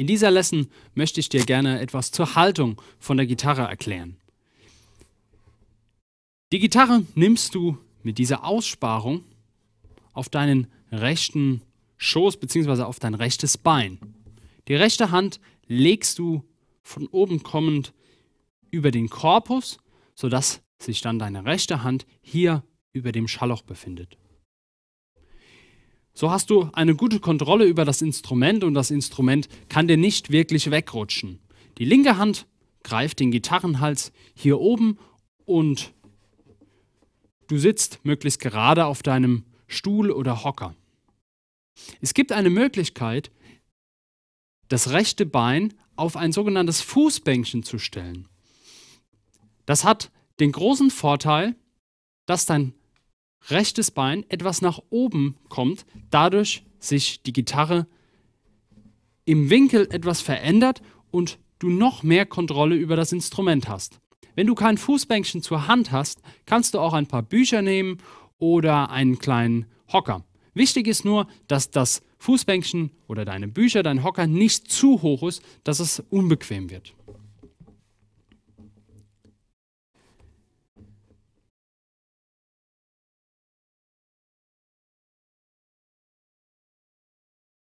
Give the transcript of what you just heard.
In dieser Lesson möchte ich dir gerne etwas zur Haltung von der Gitarre erklären. Die Gitarre nimmst du mit dieser Aussparung auf deinen rechten Schoß bzw. auf dein rechtes Bein. Die rechte Hand legst du von oben kommend über den Korpus, sodass sich dann deine rechte Hand hier über dem Schallloch befindet. So hast du eine gute Kontrolle über das Instrument und das Instrument kann dir nicht wirklich wegrutschen. Die linke Hand greift den Gitarrenhals hier oben und du sitzt möglichst gerade auf deinem Stuhl oder Hocker. Es gibt eine Möglichkeit, das rechte Bein auf ein sogenanntes Fußbänkchen zu stellen. Das hat den großen Vorteil, dass dein rechtes Bein etwas nach oben kommt, dadurch sich die Gitarre im Winkel etwas verändert und du noch mehr Kontrolle über das Instrument hast. Wenn du kein Fußbänkchen zur Hand hast, kannst du auch ein paar Bücher nehmen oder einen kleinen Hocker. Wichtig ist nur, dass das Fußbänkchen oder deine Bücher, dein Hocker nicht zu hoch ist, dass es unbequem wird.